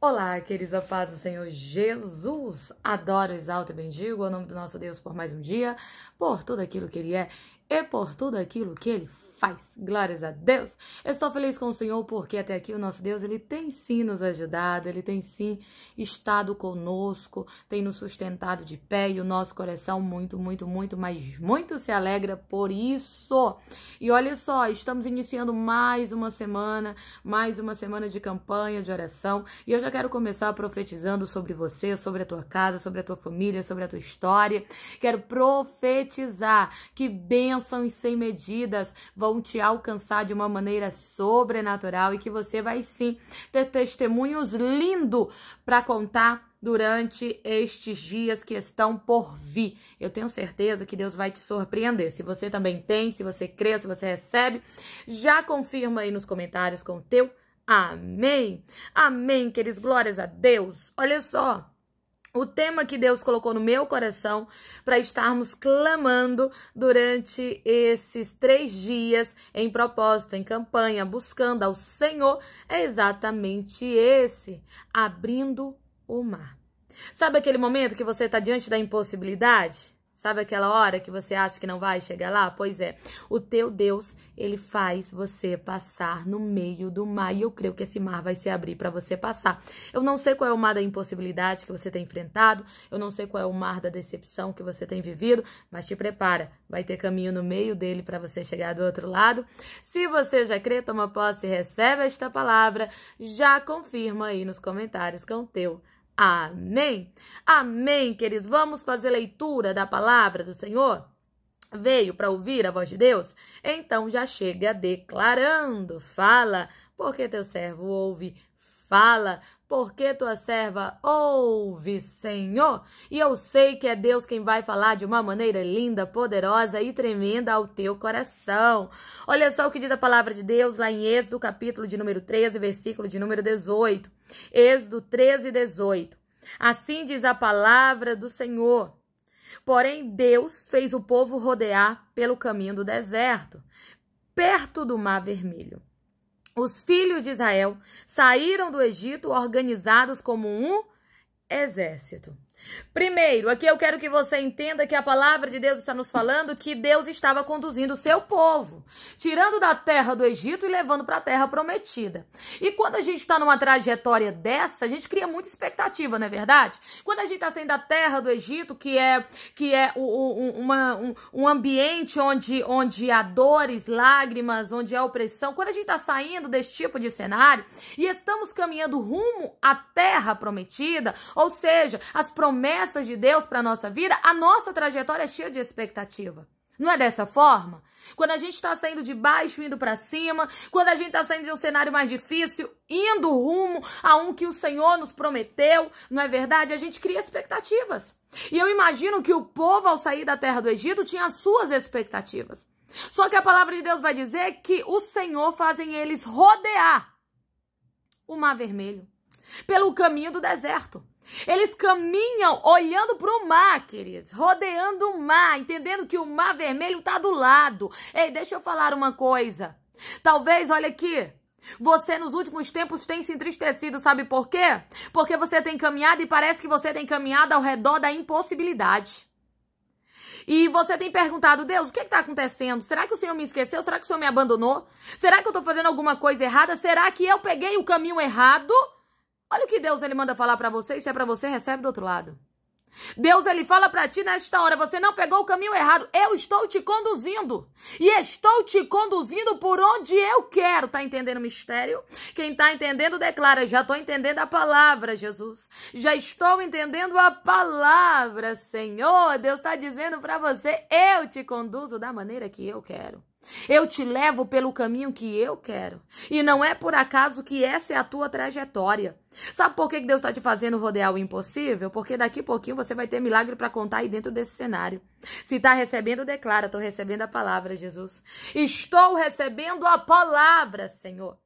Olá, queridos, a paz do Senhor Jesus. Adoro, exalto e bendigo o nome do nosso Deus por mais um dia, por tudo aquilo que Ele é e por tudo aquilo que Ele faz. Glórias a Deus. Eu estou feliz com o Senhor porque até aqui o nosso Deus, ele tem sim nos ajudado, ele tem sim estado conosco, tem nos sustentado de pé e o nosso coração muito, muito, muito, mas muito se alegra por isso. E olha só, estamos iniciando mais uma semana, mais uma semana de campanha de oração, e eu já quero começar profetizando sobre você, sobre a tua casa, sobre a tua família, sobre a tua história. Quero profetizar que bênçãos sem medidas vão vão te alcançar de uma maneira sobrenatural e que você vai sim ter testemunhos lindos para contar durante estes dias que estão por vir. Eu tenho certeza que Deus vai te surpreender. Se você também tem, se você crê, se você recebe, já confirma aí nos comentários com o teu amém. Amém, queridos, glórias a Deus. Olha só, o tema que Deus colocou no meu coração para estarmos clamando durante esses três dias em propósito, em campanha, buscando ao Senhor, é exatamente esse: abrindo o mar. Sabe aquele momento que você está diante da impossibilidade? Sabe aquela hora que você acha que não vai chegar lá? Pois é, o teu Deus, ele faz você passar no meio do mar. E eu creio que esse mar vai se abrir para você passar. Eu não sei qual é o mar da impossibilidade que você tem enfrentado, eu não sei qual é o mar da decepção que você tem vivido, mas te prepara, vai ter caminho no meio dele para você chegar do outro lado. Se você já crê, toma posse e recebe esta palavra, já confirma aí nos comentários com o teu Amém. Amém, queridos. Vamos fazer leitura da palavra do Senhor? Veio para ouvir a voz de Deus? Então já chega declarando. Fala, porque teu servo ouve. Fala, porque tua serva ouve, Senhor. E eu sei que é Deus quem vai falar de uma maneira linda, poderosa e tremenda ao teu coração. Olha só o que diz a palavra de Deus lá em Êxodo, capítulo de número 13, versículo de número 18. Êxodo 13, 18. Assim diz a palavra do Senhor. Porém, Deus fez o povo rodear pelo caminho do deserto, perto do Mar Vermelho. Os filhos de Israel saíram do Egito organizados como um exército. Primeiro, aqui eu quero que você entenda que a palavra de Deus está nos falando que Deus estava conduzindo o seu povo, tirando da terra do Egito e levando para a terra prometida. E quando a gente está numa trajetória dessa, a gente cria muita expectativa, não é verdade? Quando a gente está saindo da terra do Egito, que é que é o, o, uma, um, um ambiente onde, onde há dores, lágrimas, onde há opressão, quando a gente está saindo desse tipo de cenário e estamos caminhando rumo à terra prometida, ou seja, as promessas promessas de Deus para a nossa vida, a nossa trajetória é cheia de expectativa. Não é dessa forma? Quando a gente está saindo de baixo, indo para cima, quando a gente está saindo de um cenário mais difícil, indo rumo a um que o Senhor nos prometeu, não é verdade? A gente cria expectativas. E eu imagino que o povo, ao sair da terra do Egito, tinha as suas expectativas. Só que a palavra de Deus vai dizer que o Senhor fazem eles rodear o mar vermelho pelo caminho do deserto. Eles caminham olhando para o mar, queridos, rodeando o mar, entendendo que o mar vermelho está do lado. Ei, deixa eu falar uma coisa. Talvez, olha aqui, você nos últimos tempos tem se entristecido, sabe por quê? Porque você tem caminhado e parece que você tem caminhado ao redor da impossibilidade. E você tem perguntado, Deus, o que é está acontecendo? Será que o Senhor me esqueceu? Será que o Senhor me abandonou? Será que eu estou fazendo alguma coisa errada? Será que eu peguei o caminho errado? Olha o que Deus ele manda falar para você e se é para você, recebe do outro lado. Deus ele fala para ti nesta hora, você não pegou o caminho errado. Eu estou te conduzindo. E estou te conduzindo por onde eu quero. Tá entendendo o mistério? Quem tá entendendo declara, já tô entendendo a palavra, Jesus. Já estou entendendo a palavra, Senhor. Deus está dizendo para você, eu te conduzo da maneira que eu quero. Eu te levo pelo caminho que eu quero. E não é por acaso que essa é a tua trajetória. Sabe por que Deus está te fazendo rodear o impossível? Porque daqui a pouquinho você vai ter milagre para contar aí dentro desse cenário. Se está recebendo, declara: estou recebendo a palavra, Jesus. Estou recebendo a palavra, Senhor.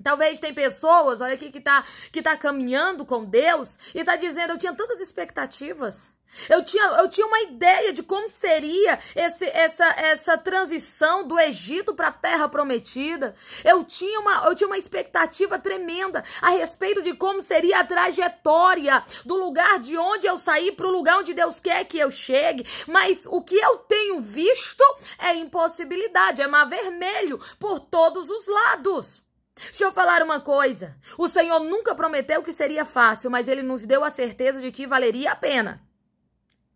Talvez tem pessoas, olha aqui, que está que tá caminhando com Deus e está dizendo: eu tinha tantas expectativas. Eu tinha, eu tinha uma ideia de como seria esse, essa, essa transição do Egito para a Terra Prometida. Eu tinha, uma, eu tinha uma expectativa tremenda a respeito de como seria a trajetória do lugar de onde eu saí para o lugar onde Deus quer que eu chegue. Mas o que eu tenho visto é impossibilidade, é mar vermelho por todos os lados. Deixa eu falar uma coisa. O Senhor nunca prometeu que seria fácil, mas Ele nos deu a certeza de que valeria a pena.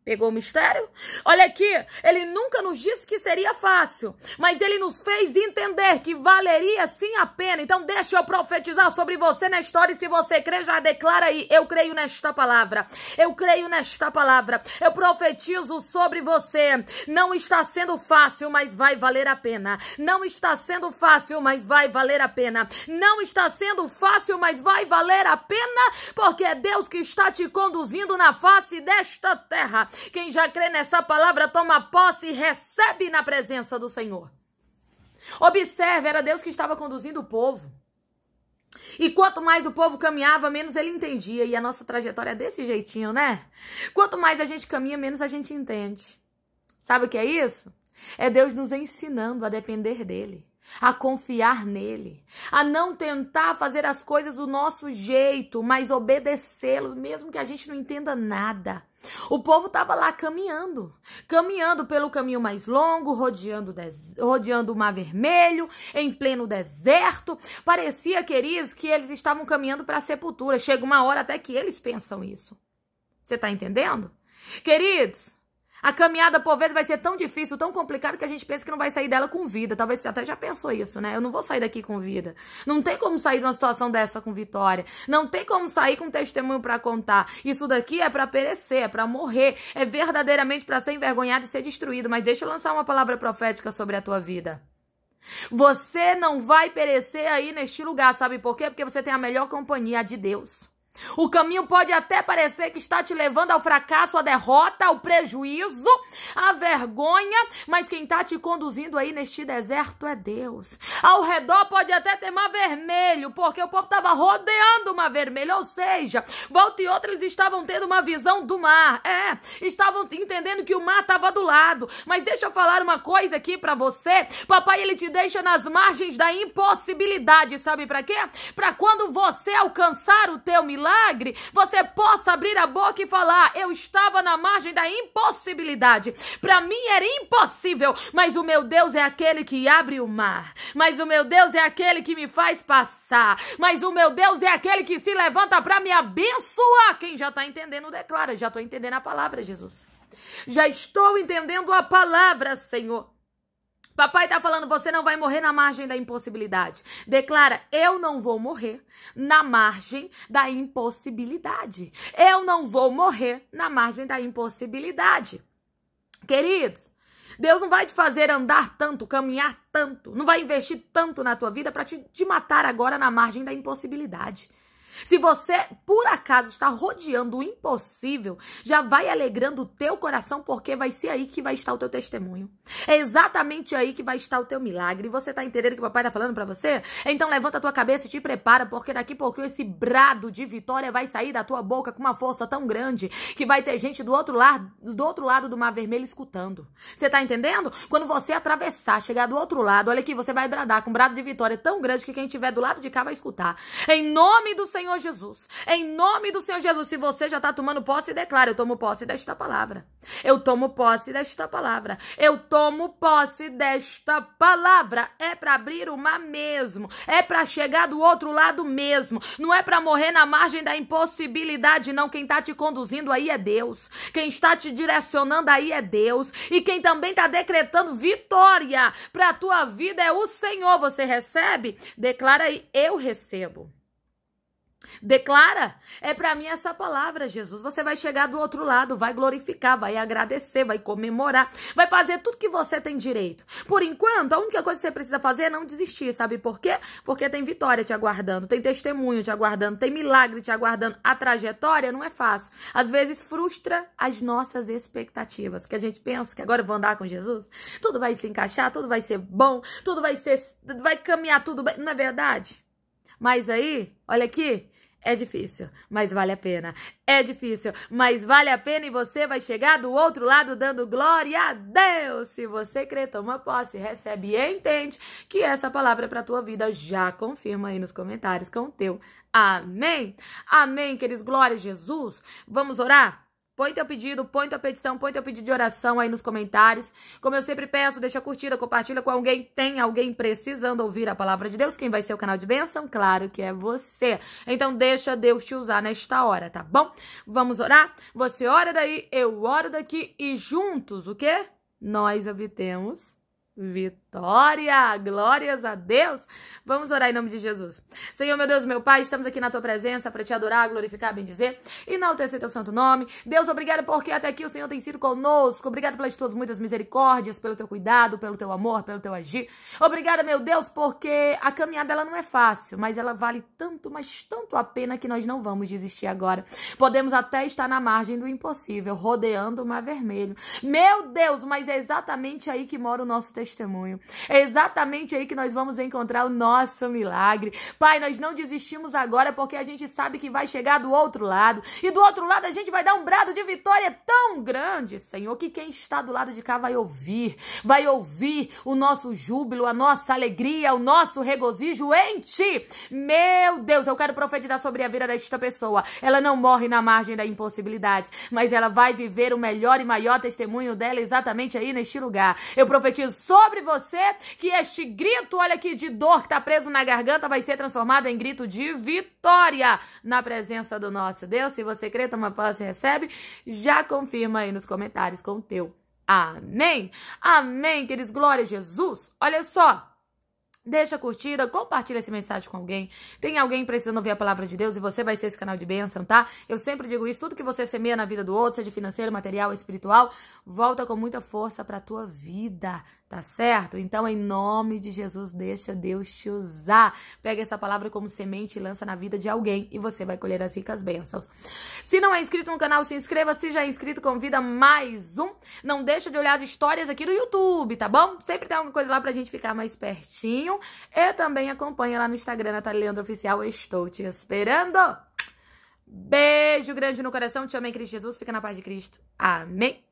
Pegou o mistério? Olha aqui, ele nunca nos disse que seria fácil, mas ele nos fez entender que valeria sim a pena. Então deixa eu profetizar sobre você na história e se você crê, já declara aí, eu creio nesta palavra. Eu creio nesta palavra. Eu profetizo sobre você. Não está sendo fácil, mas vai valer a pena. Não está sendo fácil, mas vai valer a pena. Não está sendo fácil, mas vai valer a pena, porque é Deus que está te conduzindo na face desta terra. Quem já crê nessa palavra toma posse e recebe na presença do Senhor. Observe, era Deus que estava conduzindo o povo. E quanto mais o povo caminhava, menos ele entendia. E a nossa trajetória é desse jeitinho, né? Quanto mais a gente caminha, menos a gente entende. Sabe o que é isso? É Deus nos ensinando a depender dele, a confiar nele, a não tentar fazer as coisas do nosso jeito, mas obedecê-lo, mesmo que a gente não entenda nada. O povo estava lá caminhando, caminhando pelo caminho mais longo, rodeando, rodeando o mar vermelho, em pleno deserto. Parecia, queridos, que eles estavam caminhando para a sepultura. Chega uma hora até que eles pensam isso. Você está entendendo? Queridos, a caminhada, por vezes, vai ser tão difícil, tão complicada, que a gente pensa que não vai sair dela com vida. Talvez você até já pensou isso, né? Eu não vou sair daqui com vida. Não tem como sair de uma situação dessa com vitória. Não tem como sair com testemunho para contar. Isso daqui é para perecer, é para morrer. É verdadeiramente para ser envergonhado e ser destruído. Mas deixa eu lançar uma palavra profética sobre a tua vida. Você não vai perecer aí neste lugar, sabe por quê? Porque você tem a melhor companhia, a de Deus. O caminho pode até parecer que está te levando ao fracasso, à derrota, ao prejuízo, à vergonha, mas quem está te conduzindo aí neste deserto é Deus. Ao redor pode até ter mar vermelho, porque o povo estava rodeando o mar vermelho, ou seja, volta e outra eles estavam tendo uma visão do mar. É, estavam entendendo que o mar estava do lado. Mas deixa eu falar uma coisa aqui para você. Papai, ele te deixa nas margens da impossibilidade, sabe para quê? Para quando você alcançar o teu milagre milagre, você possa abrir a boca e falar: Eu estava na margem da impossibilidade. Para mim era impossível, mas o meu Deus é aquele que abre o mar. Mas o meu Deus é aquele que me faz passar. Mas o meu Deus é aquele que se levanta para me abençoar. Quem já está entendendo, declara: Já estou entendendo a palavra, Jesus. Já estou entendendo a palavra, Senhor. Papai tá falando, você não vai morrer na margem da impossibilidade. Declara, eu não vou morrer na margem da impossibilidade. Eu não vou morrer na margem da impossibilidade. Queridos, Deus não vai te fazer andar tanto, caminhar tanto, não vai investir tanto na tua vida para te, te matar agora na margem da impossibilidade. Se você, por acaso, está rodeando o impossível, já vai alegrando o teu coração, porque vai ser aí que vai estar o teu testemunho. É exatamente aí que vai estar o teu milagre. Você está entendendo o que o papai está falando para você? Então levanta a tua cabeça e te prepara, porque daqui a pouquinho esse brado de vitória vai sair da tua boca com uma força tão grande que vai ter gente do outro lado, do outro lado do mar vermelho escutando. Você está entendendo? Quando você atravessar, chegar do outro lado, olha aqui, você vai bradar com um brado de vitória tão grande que quem estiver do lado de cá vai escutar. Em nome do Senhor Senhor Jesus. Em nome do Senhor Jesus, se você já está tomando posse, declara: Eu tomo posse desta palavra. Eu tomo posse desta palavra. Eu tomo posse desta palavra. É para abrir o mar mesmo. É para chegar do outro lado mesmo. Não é para morrer na margem da impossibilidade, não. Quem está te conduzindo aí é Deus. Quem está te direcionando aí é Deus. E quem também está decretando vitória para a tua vida é o Senhor. Você recebe? Declara aí: Eu recebo. Declara, é para mim essa palavra, Jesus. Você vai chegar do outro lado, vai glorificar, vai agradecer, vai comemorar, vai fazer tudo que você tem direito. Por enquanto, a única coisa que você precisa fazer é não desistir, sabe por quê? Porque tem vitória te aguardando, tem testemunho te aguardando, tem milagre te aguardando. A trajetória não é fácil. Às vezes frustra as nossas expectativas, que a gente pensa que agora eu vou andar com Jesus, tudo vai se encaixar, tudo vai ser bom, tudo vai ser vai caminhar tudo bem, não é verdade? Mas aí, olha aqui, é difícil, mas vale a pena. É difícil, mas vale a pena e você vai chegar do outro lado dando glória a Deus. Se você crê, toma posse, recebe e entende que essa palavra é para tua vida, já confirma aí nos comentários com o teu. Amém. Amém, queridos. Glória a Jesus. Vamos orar? Põe teu pedido, põe tua petição, põe teu pedido de oração aí nos comentários. Como eu sempre peço, deixa curtida, compartilha com alguém. Tem alguém precisando ouvir a palavra de Deus? Quem vai ser o canal de bênção? Claro que é você. Então deixa Deus te usar nesta hora, tá bom? Vamos orar? Você ora daí, eu oro daqui e juntos, o quê? Nós obtemos vitória vitória. Glórias a Deus. Vamos orar em nome de Jesus. Senhor, meu Deus, meu Pai, estamos aqui na tua presença para te adorar, glorificar, bendizer e não enaltecer teu santo nome. Deus, obrigado porque até aqui o Senhor tem sido conosco. Obrigado pelas tuas muitas misericórdias, pelo teu cuidado, pelo teu amor, pelo teu agir. Obrigada, meu Deus, porque a caminhada ela não é fácil, mas ela vale tanto, mas tanto a pena que nós não vamos desistir agora. Podemos até estar na margem do impossível, rodeando o mar vermelho. Meu Deus, mas é exatamente aí que mora o nosso testemunho. É exatamente aí que nós vamos encontrar o nosso milagre. Pai, nós não desistimos agora porque a gente sabe que vai chegar do outro lado. E do outro lado a gente vai dar um brado de vitória tão grande, Senhor, que quem está do lado de cá vai ouvir. Vai ouvir o nosso júbilo, a nossa alegria, o nosso regozijo em Ti. Meu Deus, eu quero profetizar sobre a vida desta pessoa. Ela não morre na margem da impossibilidade, mas ela vai viver o melhor e maior testemunho dela exatamente aí neste lugar. Eu profetizo sobre você você que este grito, olha aqui, de dor que tá preso na garganta vai ser transformado em grito de vitória na presença do nosso Deus. Se você crê, toma posse e recebe, já confirma aí nos comentários com o teu. Amém? Amém, queridos. Glória a Jesus. Olha só. Deixa a curtida, compartilha essa mensagem com alguém. Tem alguém precisando ouvir a palavra de Deus e você vai ser esse canal de bênção, tá? Eu sempre digo isso, tudo que você semeia na vida do outro, seja financeiro, material, espiritual, volta com muita força pra tua vida. Tá certo? Então, em nome de Jesus, deixa Deus te usar. Pega essa palavra como semente e lança na vida de alguém e você vai colher as ricas bênçãos. Se não é inscrito no canal, se inscreva. Se já é inscrito, convida mais um. Não deixa de olhar as histórias aqui do YouTube, tá bom? Sempre tem alguma coisa lá pra gente ficar mais pertinho. E também acompanha lá no Instagram, Natália Leandro Oficial. estou te esperando. Beijo grande no coração. Te amo em Cristo Jesus. Fica na paz de Cristo. Amém.